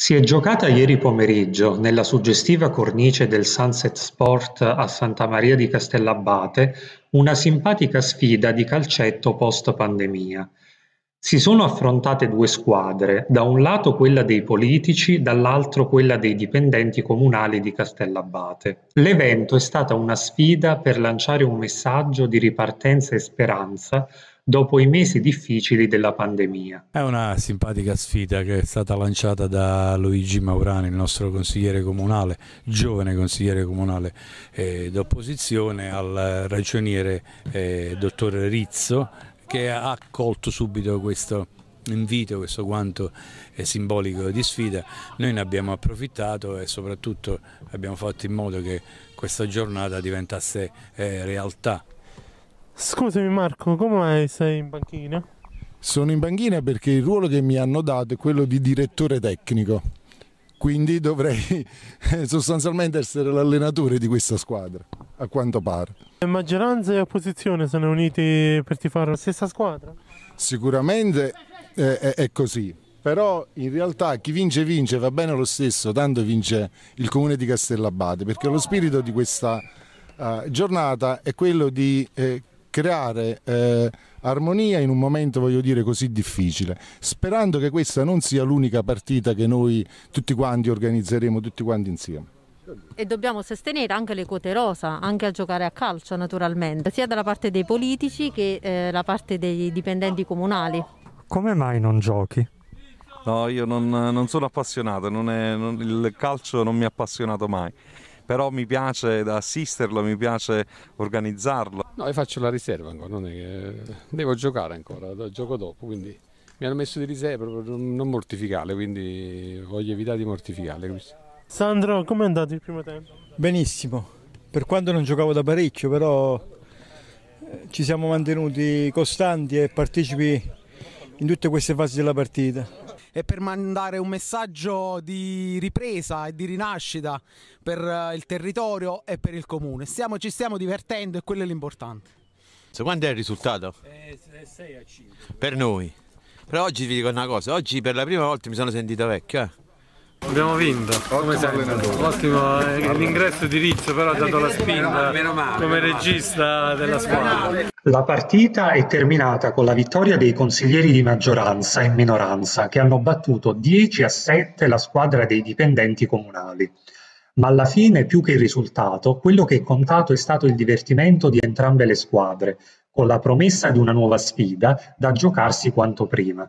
Si è giocata ieri pomeriggio nella suggestiva cornice del Sunset Sport a Santa Maria di Castellabate una simpatica sfida di calcetto post pandemia. Si sono affrontate due squadre, da un lato quella dei politici, dall'altro quella dei dipendenti comunali di Castellabate. L'evento è stata una sfida per lanciare un messaggio di ripartenza e speranza dopo i mesi difficili della pandemia. È una simpatica sfida che è stata lanciata da Luigi Maurani, il nostro consigliere comunale, giovane consigliere comunale eh, d'opposizione, al ragioniere eh, dottor Rizzo che ha accolto subito questo invito, questo quanto è eh, simbolico di sfida, noi ne abbiamo approfittato e soprattutto abbiamo fatto in modo che questa giornata diventasse eh, realtà Scusami Marco, come mai sei in banchina? Sono in banchina perché il ruolo che mi hanno dato è quello di direttore tecnico, quindi dovrei sostanzialmente essere l'allenatore di questa squadra, a quanto pare. E Maggioranza e opposizione sono uniti per fare la stessa squadra? Sicuramente eh, è, è così, però in realtà chi vince vince, va bene lo stesso, tanto vince il comune di Castellabate, perché lo spirito di questa... Uh, giornata è quello di eh, creare eh, armonia in un momento, voglio dire, così difficile, sperando che questa non sia l'unica partita che noi tutti quanti organizzeremo, tutti quanti insieme. E dobbiamo sostenere anche le quote rosa, anche a giocare a calcio naturalmente, sia dalla parte dei politici che eh, la parte dei dipendenti comunali. Come mai non giochi? No, io non, non sono appassionato, non è, non, il calcio non mi ha appassionato mai, però mi piace assisterlo, mi piace organizzarlo. No, io faccio la riserva ancora, non è che... Devo giocare ancora, gioco dopo, quindi mi hanno messo di riserva per non mortificare, quindi voglio evitare di mortificare. Sandro, come è andato il primo tempo? Benissimo, per quando non giocavo da parecchio, però eh, ci siamo mantenuti costanti e partecipi in tutte queste fasi della partita e per mandare un messaggio di ripresa e di rinascita per eh, il territorio e per il comune. Stiamo, ci stiamo divertendo e quello è l'importante. So, quanto è il risultato? 6 eh, a 5. Per noi. Però oggi vi dico una cosa, oggi per la prima volta mi sono sentito vecchio. Eh. Abbiamo vinto, come sempre. Ottimo, eh, l'ingresso di Rizzo però ha dato la spinta come regista della squadra. La partita è terminata con la vittoria dei consiglieri di maggioranza e minoranza che hanno battuto 10 a 7 la squadra dei dipendenti comunali. Ma alla fine, più che il risultato, quello che è contato è stato il divertimento di entrambe le squadre, con la promessa di una nuova sfida da giocarsi quanto prima.